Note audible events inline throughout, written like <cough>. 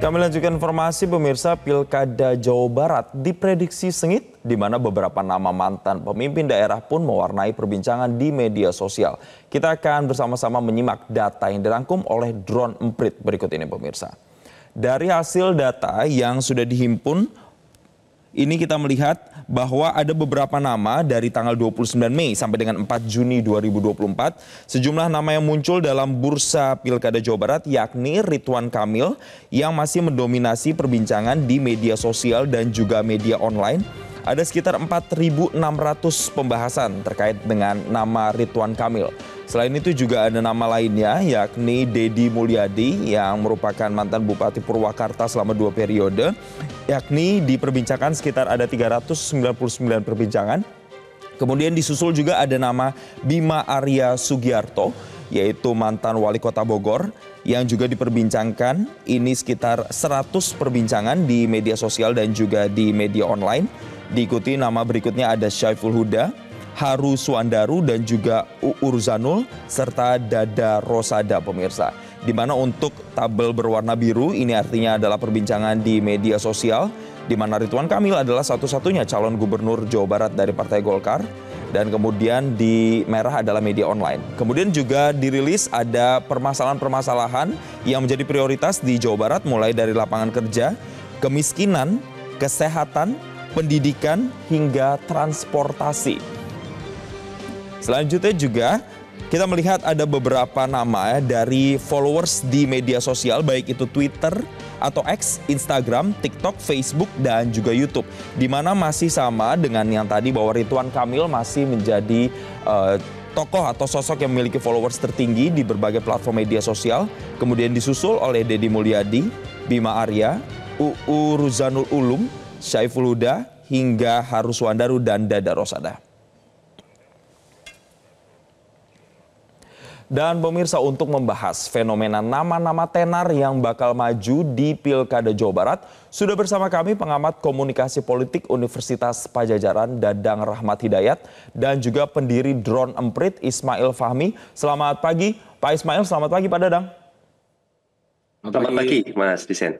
Kami lanjutkan informasi pemirsa Pilkada Jawa Barat diprediksi sengit di mana beberapa nama mantan pemimpin daerah pun mewarnai perbincangan di media sosial. Kita akan bersama-sama menyimak data yang dirangkum oleh Drone Emprit berikut ini pemirsa. Dari hasil data yang sudah dihimpun ini kita melihat bahwa ada beberapa nama dari tanggal 29 Mei sampai dengan 4 Juni 2024. Sejumlah nama yang muncul dalam bursa Pilkada Jawa Barat yakni Ridwan Kamil yang masih mendominasi perbincangan di media sosial dan juga media online. Ada sekitar 4.600 pembahasan terkait dengan nama Ridwan Kamil. Selain itu juga ada nama lainnya yakni Dedi Mulyadi yang merupakan mantan Bupati Purwakarta selama dua periode yakni diperbincangkan sekitar ada 399 perbincangan. Kemudian disusul juga ada nama Bima Arya Sugiarto yaitu mantan wali kota Bogor yang juga diperbincangkan ini sekitar 100 perbincangan di media sosial dan juga di media online. Diikuti nama berikutnya ada Syaiful Huda, Haru Suandaru dan juga Urzanul serta Dada Rosada pemirsa. Di mana untuk tabel berwarna biru ini artinya adalah perbincangan di media sosial di mana Ridwan Kamil adalah satu-satunya calon gubernur Jawa Barat dari Partai Golkar dan kemudian di merah adalah media online. Kemudian juga dirilis ada permasalahan-permasalahan yang menjadi prioritas di Jawa Barat mulai dari lapangan kerja, kemiskinan, kesehatan, pendidikan hingga transportasi. Selanjutnya juga kita melihat ada beberapa nama ya, dari followers di media sosial baik itu Twitter atau X, Instagram, TikTok, Facebook dan juga YouTube. Di mana masih sama dengan yang tadi bahwa Rituan Kamil masih menjadi uh, tokoh atau sosok yang memiliki followers tertinggi di berbagai platform media sosial, kemudian disusul oleh Deddy Mulyadi, Bima Arya, UU Ruzanul Ulum, Syaiful Huda, hingga Haruswandaru dan Dada Rosada. Dan pemirsa untuk membahas fenomena nama-nama tenar yang bakal maju di Pilkada Jawa Barat, sudah bersama kami pengamat komunikasi politik Universitas Pajajaran Dadang Rahmat Hidayat dan juga pendiri Drone Emprit Ismail Fahmi. Selamat pagi Pak Ismail, selamat pagi Pak Dadang. Selamat pagi Mas Disen.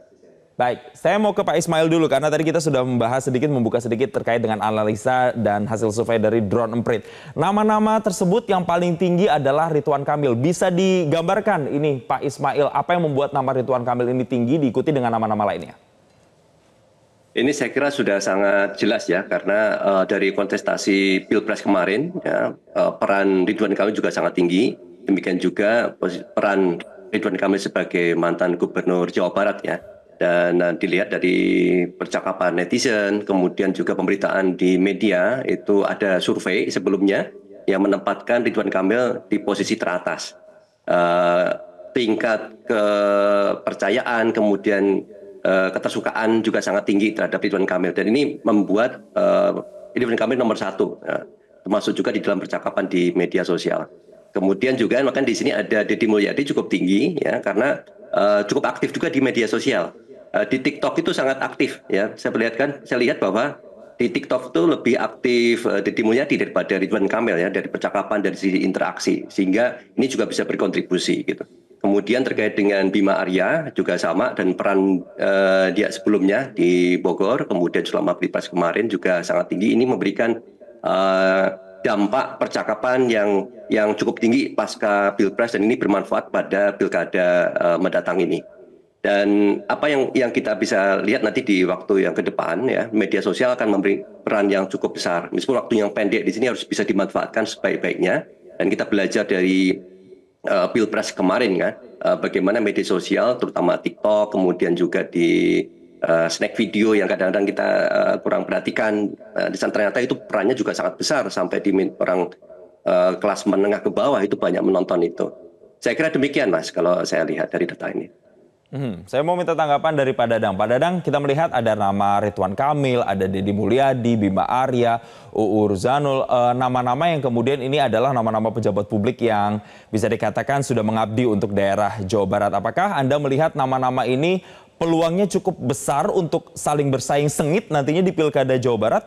Baik, saya mau ke Pak Ismail dulu karena tadi kita sudah membahas sedikit, membuka sedikit terkait dengan analisa dan hasil survei dari drone emprit. Nama-nama tersebut yang paling tinggi adalah Rituan Kamil. Bisa digambarkan ini Pak Ismail, apa yang membuat nama Rituan Kamil ini tinggi diikuti dengan nama-nama lainnya? Ini saya kira sudah sangat jelas ya karena uh, dari kontestasi pilpres kemarin ya, uh, peran Ridwan Kamil juga sangat tinggi. Demikian juga peran Ridwan Kamil sebagai mantan gubernur Jawa Barat ya dan eh, dilihat dari percakapan netizen, kemudian juga pemberitaan di media itu ada survei sebelumnya yang menempatkan Ridwan Kamil di posisi teratas. Uh, tingkat kepercayaan kemudian uh, ketersukaan juga sangat tinggi terhadap Ridwan Kamil dan ini membuat uh, Ridwan Kamil nomor satu, ya, termasuk juga di dalam percakapan di media sosial. Kemudian juga makanya di sini ada Deddy Mulyadi cukup tinggi ya karena uh, cukup aktif juga di media sosial Eh, di TikTok itu sangat aktif ya. Saya perlihatkan, saya lihat bahwa di TikTok itu lebih aktif uh, Deddy Mulyadi daripada Ridwan Kamil ya dari percakapan dari sisi interaksi sehingga ini juga bisa berkontribusi gitu. Kemudian terkait dengan Bima Arya juga sama dan peran uh, dia sebelumnya di Bogor kemudian selama pilpres kemarin juga sangat tinggi ini memberikan uh, dampak percakapan yang yang cukup tinggi pasca pilpres dan ini bermanfaat pada pilkada uh, mendatang ini. Dan apa yang yang kita bisa lihat nanti di waktu yang ke depan ya, media sosial akan memberi peran yang cukup besar. Meskipun waktu yang pendek di sini harus bisa dimanfaatkan sebaik-baiknya. Dan kita belajar dari uh, pilpres kemarin ya, uh, bagaimana media sosial, terutama TikTok, kemudian juga di uh, snack video yang kadang-kadang kita uh, kurang perhatikan, uh, ternyata itu perannya juga sangat besar sampai di orang uh, kelas menengah ke bawah itu banyak menonton itu. Saya kira demikian mas, kalau saya lihat dari data ini. Hmm, saya mau minta tanggapan dari Pak Dadang. Pak Dadang, kita melihat ada nama Ridwan Kamil, ada Deddy Mulyadi, Bima Arya, Uur Zanul. Eh, nama-nama e, yang kemudian ini adalah nama-nama pejabat publik yang bisa dikatakan sudah mengabdi untuk daerah Jawa Barat. Apakah Anda melihat nama-nama ini peluangnya cukup besar untuk saling bersaing sengit nantinya di Pilkada Jawa Barat?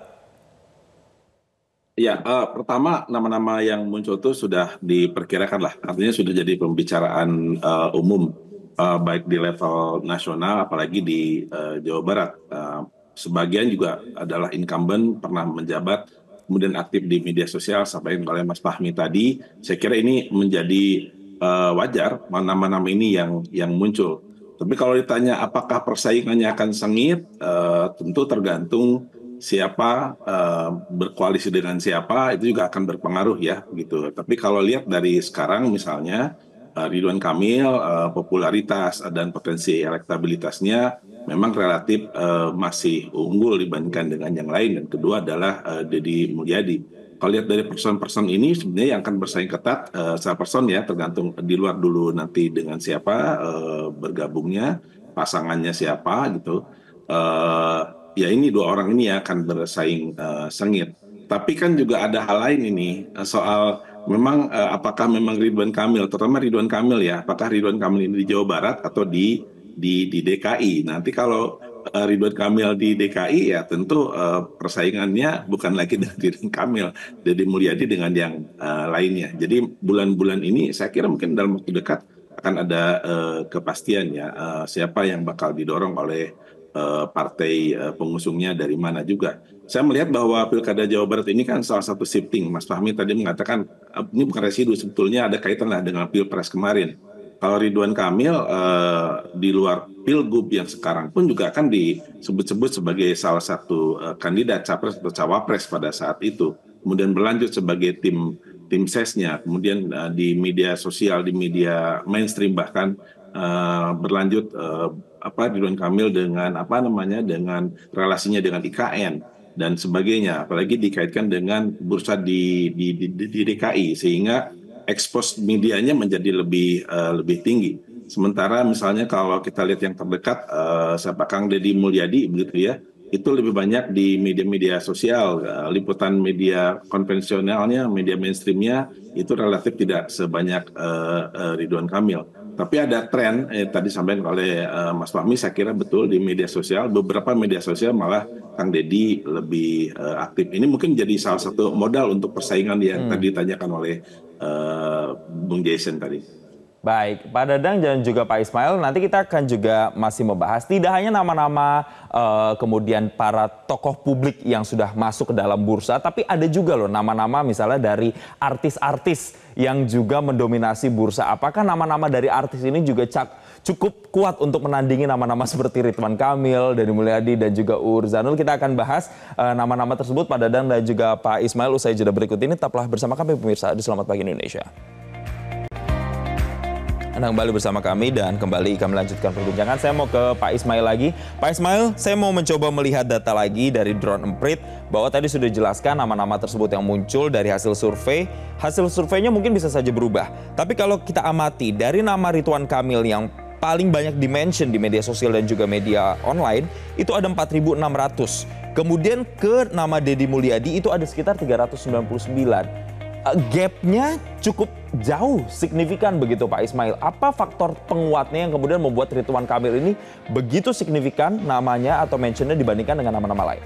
Ya, uh, pertama nama-nama yang muncul itu sudah diperkirakan lah, artinya sudah jadi pembicaraan uh, umum uh, baik di level nasional apalagi di uh, Jawa Barat. Uh, sebagian juga adalah incumbent pernah menjabat kemudian aktif di media sosial sampaikan oleh Mas Fahmi tadi. Saya kira ini menjadi uh, wajar nama-nama ini yang yang muncul. Tapi kalau ditanya apakah persaingannya akan sengit, uh, tentu tergantung siapa uh, berkoalisi dengan siapa itu juga akan berpengaruh ya gitu. Tapi kalau lihat dari sekarang misalnya Eh, Ridwan Kamil uh, popularitas dan potensi elektabilitasnya memang relatif uh, masih unggul dibandingkan dengan yang lain dan kedua adalah uh, Deddy Mulyadi. Kalau lihat dari person-person ini sebenarnya yang akan bersaing ketat uh, secara person ya tergantung di luar dulu nanti dengan siapa uh, bergabungnya, pasangannya siapa gitu. Uh, ya ini dua orang ini ya akan bersaing uh, sengit. Tapi kan juga ada hal lain ini soal memang uh, apakah memang Ridwan Kamil, terutama Ridwan Kamil ya, apakah Ridwan Kamil ini di Jawa Barat atau di di di DKI? Nanti kalau uh, Ridwan Kamil di DKI ya tentu uh, persaingannya bukan lagi <laughs> dengan Ridwan Kamil, Deddy Mulyadi dengan yang uh, lainnya. Jadi bulan-bulan ini saya kira mungkin dalam waktu dekat akan ada uh, kepastian ya uh, siapa yang bakal didorong oleh Eh, partai eh, pengusungnya dari mana juga. Saya melihat bahwa pilkada Jawa Barat ini kan salah satu shifting. Mas Fahmi tadi mengatakan eh, ini bukan residu sebetulnya ada kaitan lah dengan pilpres kemarin. Kalau Ridwan Kamil di luar pilgub yang sekarang pun juga akan disebut-sebut sebagai salah satu kandidat capres atau cawapres pada saat itu. Kemudian berlanjut sebagai tim tim sesnya, kemudian di media sosial, di media mainstream bahkan berlanjut apa Ridwan Kamil dengan apa namanya dengan relasinya dengan IKN dan sebagainya apalagi dikaitkan dengan bursa di di, di, di DKI sehingga ekspos medianya menjadi lebih uh, lebih tinggi sementara misalnya kalau kita lihat yang terdekat uh, siapa Kang Deddy Mulyadi begitu ya itu lebih banyak di media-media sosial, uh, liputan media konvensionalnya, media mainstreamnya itu relatif tidak sebanyak uh, uh, Ridwan Kamil. Tapi ada tren eh, tadi sampaikan oleh eh, Mas Fahmi, saya kira betul di media sosial beberapa media sosial malah Kang Deddy lebih eh, aktif. Ini mungkin jadi salah satu modal untuk persaingan yang hmm. tadi ditanyakan oleh eh, Bung Jason tadi. Baik, Pak Dadang dan juga Pak Ismail, nanti kita akan juga masih membahas tidak hanya nama-nama uh, kemudian para tokoh publik yang sudah masuk ke dalam bursa, tapi ada juga loh nama-nama misalnya dari artis-artis yang juga mendominasi bursa. Apakah nama-nama dari artis ini juga cak, cukup kuat untuk menandingi nama-nama seperti Ridwan Kamil, Dani Mulyadi, dan juga Urzanul? Kita akan bahas nama eh, nama-nama tersebut, Pak Dadang dan juga Pak Ismail usai jeda berikut ini. Tetaplah bersama kami pemirsa di Selamat Pagi Indonesia. Anda kembali bersama kami dan kembali kami lanjutkan perbincangan. Saya mau ke Pak Ismail lagi. Pak Ismail, saya mau mencoba melihat data lagi dari drone emprit bahwa tadi sudah jelaskan nama-nama tersebut yang muncul dari hasil survei. Hasil surveinya mungkin bisa saja berubah. Tapi kalau kita amati dari nama Rituan Kamil yang paling banyak dimention di media sosial dan juga media online itu ada 4.600. Kemudian ke nama Deddy Mulyadi itu ada sekitar 399. Eh, gapnya cukup jauh signifikan begitu Pak Ismail. Apa faktor penguatnya yang kemudian membuat Ridwan Kamil ini begitu signifikan namanya atau mentionnya dibandingkan dengan nama-nama lain?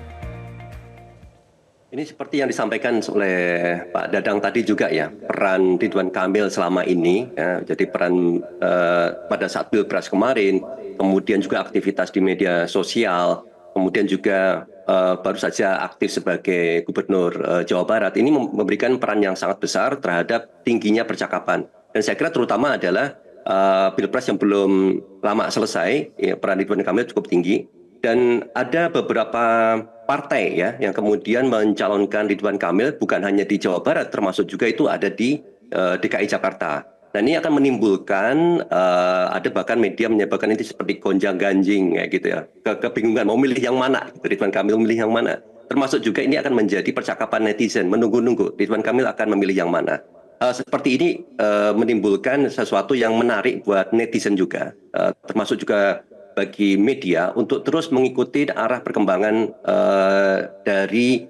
Ini seperti yang disampaikan oleh Pak Dadang tadi juga ya peran Ridwan Kamil selama ini, ya, jadi peran eh, pada saat pilpres kemarin, kemudian juga aktivitas di media sosial, kemudian juga Eh, baru saja aktif sebagai Gubernur uh, Jawa Barat ini memberikan peran yang sangat besar terhadap tingginya percakapan dan saya kira terutama adalah uh, pilpres yang belum lama selesai ya, peran Ridwan Kamil cukup tinggi dan ada beberapa partai ya yang kemudian mencalonkan Ridwan Kamil bukan hanya di Jawa Barat termasuk juga itu ada di uh, DKI Jakarta Nah ini akan menimbulkan uh, ada bahkan media menyebabkan ini seperti gonjang ganjing kayak gitu ya ke kebingungan mau milih yang mana gitu. Ridwan Kamil milih yang mana termasuk juga ini akan menjadi percakapan netizen menunggu-nunggu Ridwan Kamil akan memilih yang mana uh, seperti ini uh, menimbulkan sesuatu yang menarik buat netizen juga uh, termasuk juga bagi media untuk terus mengikuti arah perkembangan uh, dari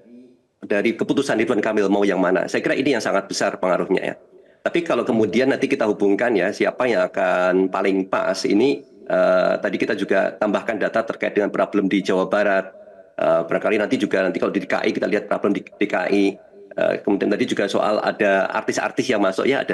dari keputusan Ridwan Kamil mau yang mana saya kira ini yang sangat besar pengaruhnya ya. Tapi kalau kemudian nanti kita hubungkan ya siapa yang akan paling pas ini uh, tadi kita juga tambahkan data terkait dengan problem di Jawa Barat. Uh, barangkali nanti juga nanti kalau di DKI kita lihat problem di DKI. Uh, eh, kemudian tadi juga soal ada artis-artis yang masuk ya ada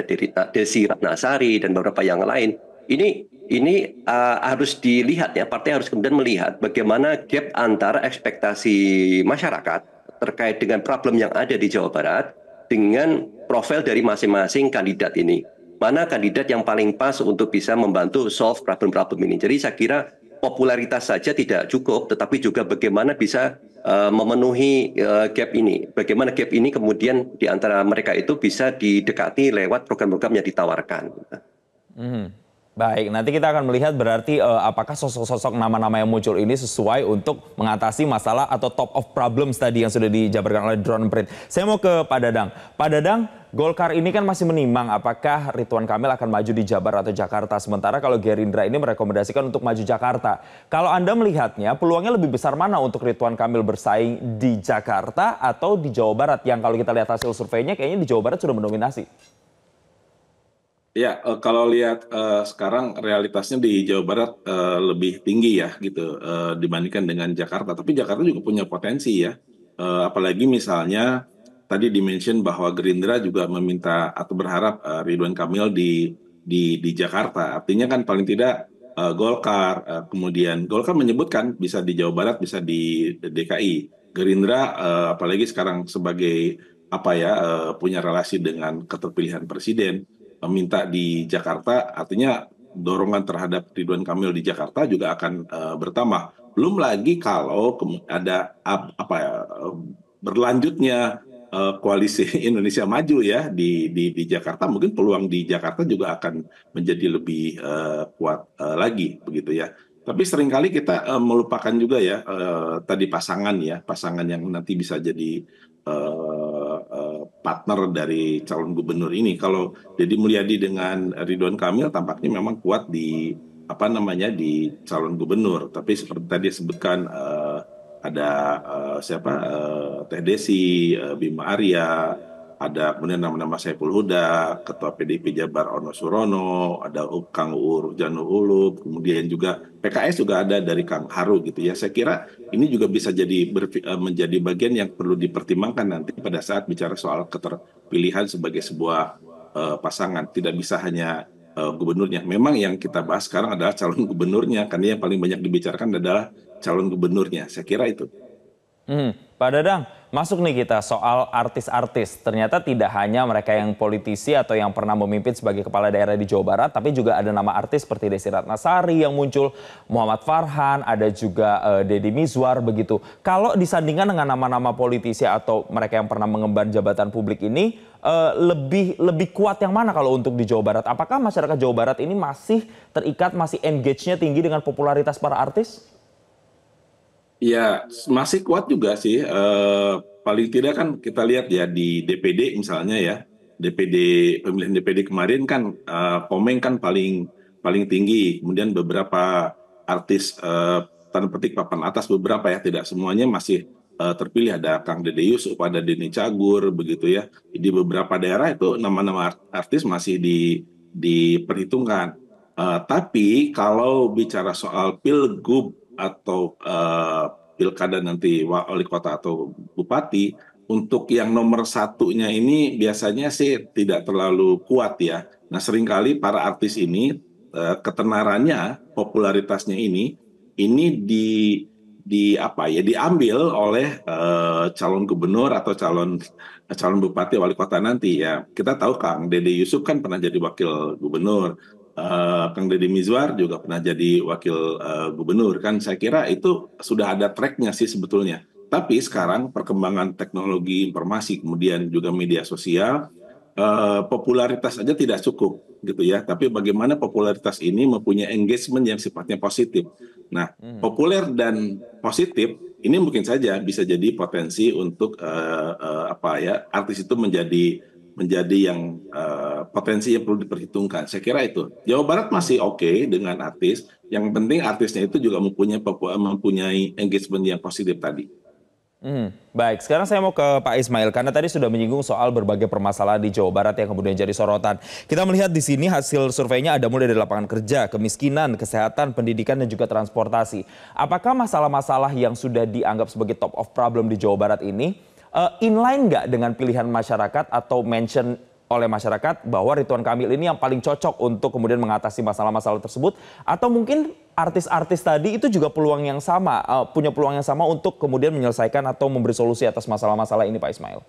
Desi Ratnasari dan beberapa yang lain. Ini ini uh, harus dilihat ya partai harus kemudian melihat bagaimana gap antara ekspektasi masyarakat terkait dengan problem yang ada di Jawa Barat dengan profil dari masing-masing kandidat ini. Mana kandidat yang paling pas untuk bisa membantu solve problem-problem ini. Jadi saya kira popularitas saja tidak cukup, tetapi juga bagaimana bisa uh, memenuhi uh, gap ini. Bagaimana gap ini kemudian di antara mereka itu bisa didekati lewat program-program yang ditawarkan. Mm -hmm. Baik, nanti kita akan melihat berarti uh, apakah sosok-sosok nama-nama yang muncul ini sesuai untuk mengatasi masalah atau top of problems tadi yang sudah dijabarkan oleh Drone Print. Saya mau ke Pak Dadang. Pak Dadang, Golkar ini kan masih menimbang apakah Ridwan Kamil akan maju di Jabar atau Jakarta. Sementara kalau Gerindra ini merekomendasikan untuk maju Jakarta. Kalau Anda melihatnya, peluangnya lebih besar mana untuk Ridwan Kamil bersaing di Jakarta atau di Jawa Barat? Yang kalau kita lihat hasil surveinya kayaknya di Jawa Barat sudah mendominasi. Ya, uh, kalau lihat uh, sekarang realitasnya di Jawa Barat uh, lebih tinggi ya gitu uh, dibandingkan dengan Jakarta. Tapi Jakarta juga punya potensi ya. Uh, apalagi misalnya tadi dimention bahwa Gerindra juga meminta atau berharap uh, Ridwan Kamil di di di Jakarta. Artinya kan paling tidak uh, Golkar uh, kemudian Golkar menyebutkan bisa di Jawa Barat, bisa di DKI. Gerindra uh, apalagi sekarang sebagai apa ya uh, punya relasi dengan keterpilihan presiden minta di Jakarta, artinya dorongan terhadap Ridwan Kamil di Jakarta juga akan uh, bertambah. Belum lagi kalau ada apa ya, berlanjutnya uh, koalisi <laughs> Indonesia Maju ya di, di di Jakarta, mungkin peluang di Jakarta juga akan menjadi lebih uh, kuat uh, lagi begitu ya. Tapi seringkali kita uh, melupakan juga ya uh, tadi pasangan ya, pasangan yang nanti bisa jadi uh, partner dari calon gubernur ini. Kalau Jadi Mulyadi dengan Ridwan Kamil tampaknya memang kuat di apa namanya di calon gubernur. Tapi seperti tadi sebutkan uh, eh, ada uh, siapa uh, Teh Desi, uh, Bima Arya, ada kemudian nama-nama Saiful Huda, Ketua PDIP Jabar Ono Surono, ada Kang Uur Janu Ulu, kemudian juga PKS juga ada dari Kang Haru gitu ya. Saya kira ini juga bisa jadi eh, menjadi bagian yang perlu dipertimbangkan nanti pada saat bicara soal keterpilihan sebagai sebuah uh, pasangan. Tidak bisa hanya uh, gubernurnya. Memang yang kita bahas sekarang adalah calon gubernurnya, karena yang paling banyak dibicarakan adalah calon gubernurnya. Saya kira itu. Hmm. Pak Dadang, masuk nih kita soal artis-artis. Ternyata tidak hanya mereka yang politisi atau yang pernah memimpin sebagai kepala daerah di Jawa Barat, tapi juga ada nama artis seperti Desi Ratnasari yang muncul, Muhammad Farhan, ada juga uh, Deddy Mizwar begitu. Kalau disandingkan dengan nama-nama politisi atau mereka yang pernah mengemban jabatan publik ini, uh, lebih lebih kuat yang mana kalau untuk di Jawa Barat? Apakah masyarakat Jawa Barat ini masih terikat, masih engage-nya tinggi dengan popularitas para artis? Ya masih kuat juga sih. Eh, paling tidak kan kita lihat ya di DPD misalnya ya. DPD pemilihan DPD kemarin kan eh, Komeng kan paling paling tinggi. Kemudian beberapa artis eh, tanda petik papan atas beberapa ya, tidak semuanya masih eh, terpilih ada Kang Dede Yusuf, ada Deni Cagur begitu ya. Di beberapa daerah itu nama-nama artis masih di diperhitungkan. Uh, tapi kalau bicara soal pilgub atau uh, pilkada nanti wali kota atau bupati untuk yang nomor satunya ini biasanya sih tidak terlalu kuat ya. Nah seringkali para artis ini uh, ketenarannya, popularitasnya ini ini di di apa ya diambil oleh uh, calon gubernur atau calon calon bupati wali kota nanti ya kita tahu Kang Dede Yusuf kan pernah jadi wakil gubernur Eh, Kang Deddy Mizwar juga pernah jadi wakil uh, gubernur kan saya kira itu sudah ada tracknya sih sebetulnya tapi sekarang perkembangan teknologi informasi kemudian juga media sosial uh, popularitas aja tidak cukup gitu ya tapi bagaimana popularitas ini mempunyai engagement yang sifatnya positif nah hmm. populer dan positif ini mungkin saja bisa jadi potensi untuk uh, uh, apa ya artis itu menjadi menjadi yang uh, potensi yang perlu diperhitungkan. Saya kira itu. Jawa Barat masih oke okay dengan artis. Yang penting artisnya itu juga mempunyai mempunyai engagement yang positif tadi. Hmm, baik, sekarang saya mau ke Pak Ismail karena tadi sudah menyinggung soal berbagai permasalahan di Jawa Barat yang kemudian jadi sorotan. Kita melihat di sini hasil surveinya ada mulai dari lapangan kerja, kemiskinan, kesehatan, pendidikan dan juga transportasi. Apakah masalah-masalah yang sudah dianggap sebagai top of problem di Jawa Barat ini uh, inline nggak dengan pilihan masyarakat atau mention oleh masyarakat bahwa Rituan Kamil ini yang paling cocok untuk kemudian mengatasi masalah-masalah tersebut atau mungkin artis-artis tadi itu juga peluang yang sama uh, punya peluang yang sama untuk kemudian menyelesaikan atau memberi solusi atas masalah-masalah ini Pak Ismail.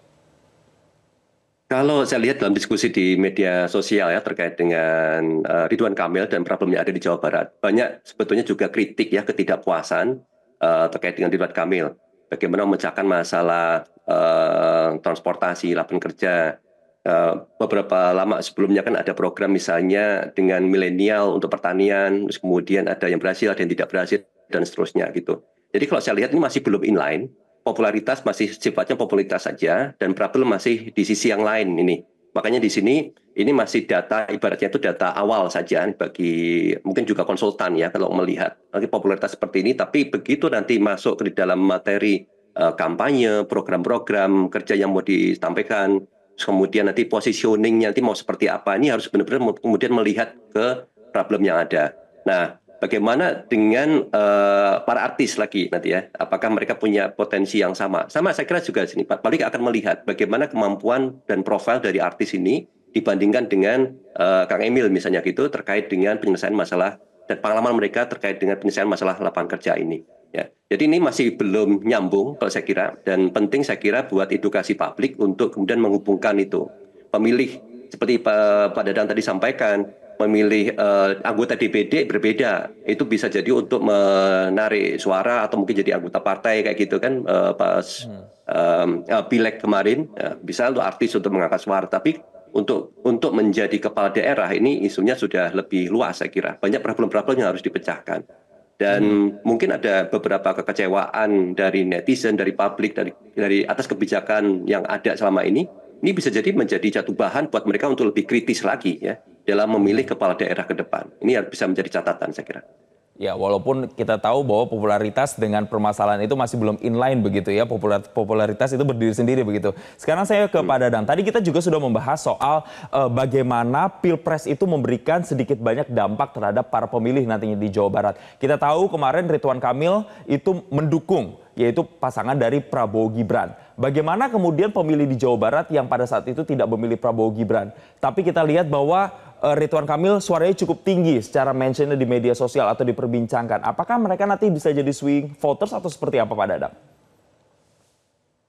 Kalau saya lihat dalam diskusi di media sosial ya terkait dengan uh, Ridwan Kamil dan problem yang ada di Jawa Barat, banyak sebetulnya juga kritik ya ketidakpuasan uh, terkait dengan Ridwan Kamil bagaimana memecahkan masalah eh, transportasi lapangan kerja. eh, beberapa lama sebelumnya kan ada program misalnya dengan milenial untuk pertanian, terus kemudian ada yang berhasil, ada yang tidak berhasil dan seterusnya gitu. Jadi kalau saya lihat ini masih belum inline, popularitas masih sifatnya popularitas saja dan problem masih di sisi yang lain ini. Makanya di sini ini masih data ibaratnya itu data awal saja bagi mungkin juga konsultan ya kalau melihat nanti popularitas seperti ini tapi begitu nanti masuk ke dalam materi uh, kampanye program-program kerja yang mau disampaikan kemudian nanti positioningnya nanti mau seperti apa ini harus benar-benar kemudian melihat ke problem yang ada nah bagaimana dengan uh, para artis lagi nanti ya apakah mereka punya potensi yang sama sama saya kira juga sini Pak Balik akan melihat bagaimana kemampuan dan profil dari artis ini dibandingkan dengan uh, Kang Emil misalnya gitu terkait dengan penyelesaian masalah dan pengalaman mereka terkait dengan penyelesaian masalah lapangan kerja ini. Ya. Jadi ini masih belum nyambung kalau saya kira dan penting saya kira buat edukasi publik untuk kemudian menghubungkan itu pemilih seperti Pak Dadang tadi sampaikan memilih uh, anggota DPD berbeda itu bisa jadi untuk menarik suara atau mungkin jadi anggota partai kayak gitu kan uh, pas um, uh, pileg kemarin uh, bisa untuk artis untuk mengangkat suara tapi untuk untuk menjadi kepala daerah ini isunya sudah lebih luas saya kira. Banyak problem-problem yang harus dipecahkan. Dan hmm. mungkin ada beberapa kekecewaan dari netizen, dari publik, dari dari atas kebijakan yang ada selama ini. Ini bisa jadi menjadi jatuh bahan buat mereka untuk lebih kritis lagi ya dalam memilih kepala daerah ke depan. Ini bisa menjadi catatan saya kira. Ya, walaupun kita tahu bahwa popularitas dengan permasalahan itu masih belum inline begitu ya. Popular, popularitas itu berdiri sendiri begitu. Sekarang saya ke hmm. Pak Dadang, Tadi kita juga sudah membahas soal uh, bagaimana Pilpres itu memberikan sedikit banyak dampak terhadap para pemilih nantinya di Jawa Barat. Kita tahu kemarin Ridwan Kamil itu mendukung yaitu pasangan dari Prabowo Gibran. Bagaimana kemudian pemilih di Jawa Barat yang pada saat itu tidak memilih Prabowo Gibran? Tapi kita lihat bahwa Eh, Ridwan Kamil suaranya cukup tinggi secara mention di media sosial atau diperbincangkan. Apakah mereka nanti bisa jadi swing voters atau seperti apa Pak Dadang?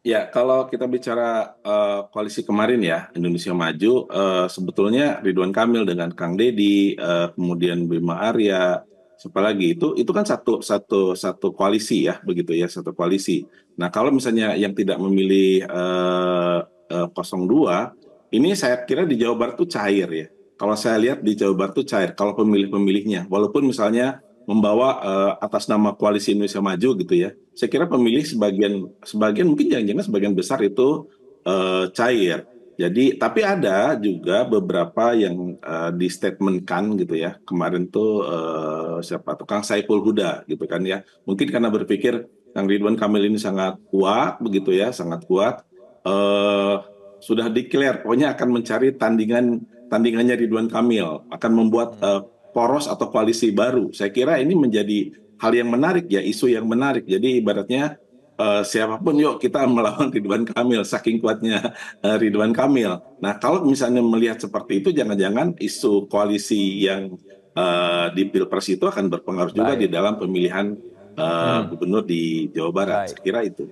Ya, kalau kita bicara uh, koalisi kemarin ya, Indonesia Maju, uh, sebetulnya Ridwan Kamil dengan Kang Deddy, uh, kemudian Bima Arya, siapa lagi itu itu kan satu satu satu koalisi ya, begitu ya, satu koalisi. Nah, kalau misalnya yang tidak memilih uh, uh, 02, ini saya kira di Jawa Barat itu cair ya kalau saya lihat di Jawa Barat itu cair kalau pemilih-pemilihnya walaupun misalnya membawa uh, atas nama koalisi Indonesia Maju gitu ya saya kira pemilih sebagian sebagian mungkin jangan-jangan sebagian besar itu uh, cair jadi tapi ada juga beberapa yang uh, eh, di statementkan gitu ya kemarin tuh uh, siapa tuh Kang Saiful Huda gitu kan ya mungkin karena berpikir Kang Ridwan Kamil ini sangat kuat begitu ya sangat kuat uh, sudah declare pokoknya akan mencari tandingan tandingannya Ridwan Kamil akan membuat uh, poros atau koalisi baru. Saya kira ini menjadi hal yang menarik ya, isu yang menarik. Jadi ibaratnya uh, siapapun yuk kita <laughs> melawan Ridwan Kamil saking kuatnya uh, Ridwan Kamil. Nah, kalau misalnya melihat seperti itu jangan-jangan isu koalisi yang uh, di Pilpres itu akan berpengaruh Baik. juga di dalam pemilihan uh, hmm. gubernur di Jawa Barat. Baik. Saya kira itu.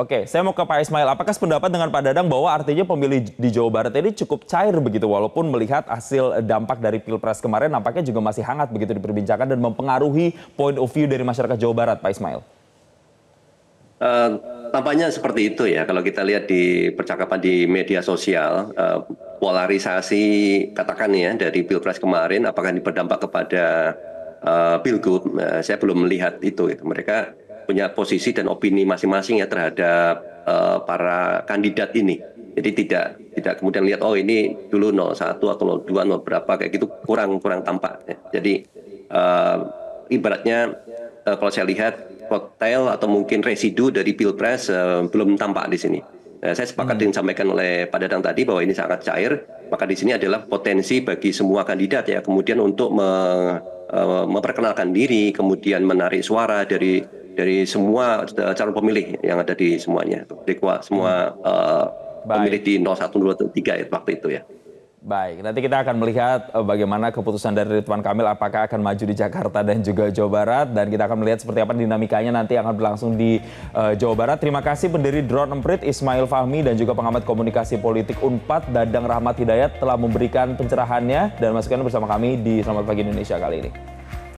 Oke, saya mau ke Pak Ismail. Apakah pendapat dengan Pak Dadang bahwa artinya pemilih di Jawa Barat ini cukup cair begitu walaupun melihat hasil dampak dari Pilpres kemarin nampaknya juga masih hangat begitu diperbincangkan dan mempengaruhi point of view dari masyarakat Jawa Barat, Pak Ismail? Uh, tampaknya seperti itu ya kalau kita lihat di percakapan di media sosial uh, polarisasi katakan ya dari Pilpres kemarin apakah ini berdampak kepada uh, Pilgub uh, saya belum melihat itu gitu. mereka punya posisi dan opini masing-masing ya terhadap uh, para kandidat ini. Jadi tidak tidak kemudian lihat oh ini dulu 01 atau 02 0 berapa kayak gitu kurang kurang tampak. Ya. Jadi uh, ibaratnya uh, kalau saya lihat koktail atau mungkin residu dari pilpres uh, belum tampak di sini. Nah, saya sepakat hmm. yang disampaikan oleh Pak Dadang tadi bahwa ini sangat cair, maka di sini adalah potensi bagi semua kandidat ya kemudian untuk me, memperkenalkan diri, kemudian menarik suara dari dari semua eh, calon pemilih yang ada di semuanya eh, di semua uh, pemilih di 01 2 3 waktu itu ya. Baik, nanti kita akan melihat eh, bagaimana keputusan dari Ridwan Kamil apakah akan maju di Jakarta dan juga Jawa Barat dan kita akan melihat seperti apa dinamikanya nanti akan berlangsung di uh, Jawa Barat. Terima kasih pendiri Drone Emprit Ismail Fahmi dan juga pengamat komunikasi politik Unpad Dadang Rahmat Hidayat telah memberikan pencerahannya dan masukkan bersama kami di Selamat Pagi Indonesia kali ini.